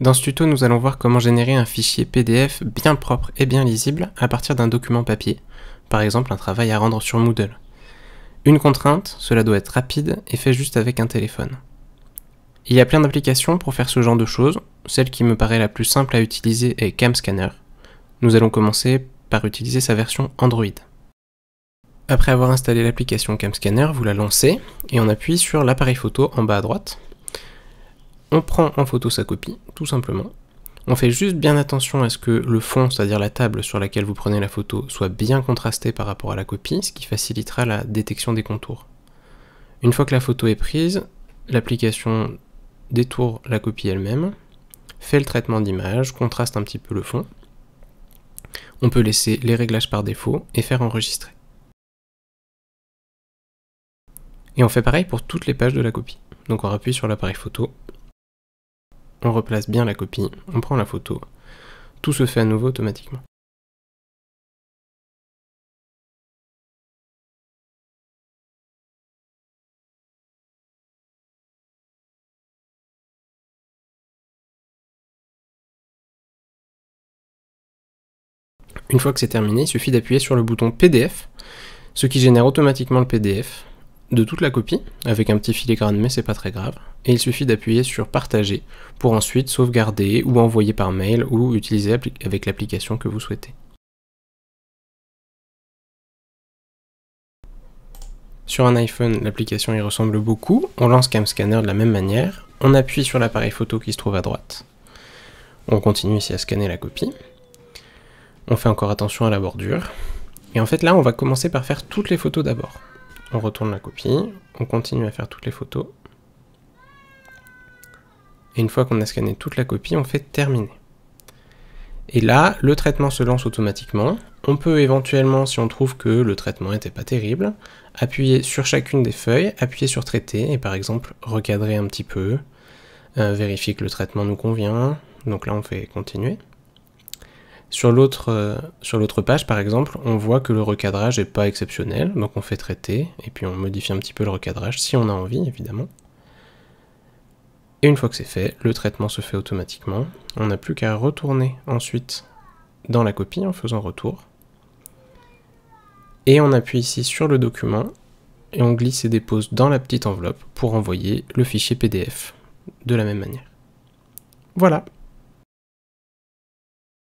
Dans ce tuto, nous allons voir comment générer un fichier PDF bien propre et bien lisible à partir d'un document papier, par exemple un travail à rendre sur Moodle. Une contrainte, cela doit être rapide et fait juste avec un téléphone. Il y a plein d'applications pour faire ce genre de choses, celle qui me paraît la plus simple à utiliser est CamScanner. Nous allons commencer par utiliser sa version Android. Après avoir installé l'application CamScanner, vous la lancez et on appuie sur l'appareil photo en bas à droite on prend en photo sa copie, tout simplement. On fait juste bien attention à ce que le fond, c'est-à-dire la table sur laquelle vous prenez la photo, soit bien contrasté par rapport à la copie, ce qui facilitera la détection des contours. Une fois que la photo est prise, l'application détourne la copie elle-même, fait le traitement d'image, contraste un petit peu le fond. On peut laisser les réglages par défaut et faire enregistrer. Et on fait pareil pour toutes les pages de la copie. Donc on appuie sur l'appareil photo, on replace bien la copie, on prend la photo. Tout se fait à nouveau automatiquement. Une fois que c'est terminé, il suffit d'appuyer sur le bouton PDF, ce qui génère automatiquement le PDF de toute la copie, avec un petit filigrane, mais c'est pas très grave, et il suffit d'appuyer sur partager pour ensuite sauvegarder ou envoyer par mail ou utiliser avec l'application que vous souhaitez. Sur un iPhone, l'application y ressemble beaucoup, on lance Cam Scanner de la même manière, on appuie sur l'appareil photo qui se trouve à droite, on continue ici à scanner la copie, on fait encore attention à la bordure, et en fait là on va commencer par faire toutes les photos d'abord on retourne la copie, on continue à faire toutes les photos. Et une fois qu'on a scanné toute la copie, on fait terminer. Et là, le traitement se lance automatiquement. On peut éventuellement, si on trouve que le traitement n'était pas terrible, appuyer sur chacune des feuilles, appuyer sur traiter et par exemple recadrer un petit peu, euh, vérifier que le traitement nous convient. Donc là, on fait continuer. Euh, sur l'autre page, par exemple, on voit que le recadrage n'est pas exceptionnel, donc on fait traiter, et puis on modifie un petit peu le recadrage, si on a envie, évidemment. Et une fois que c'est fait, le traitement se fait automatiquement. On n'a plus qu'à retourner ensuite dans la copie en faisant retour. Et on appuie ici sur le document, et on glisse et dépose dans la petite enveloppe pour envoyer le fichier PDF de la même manière. Voilà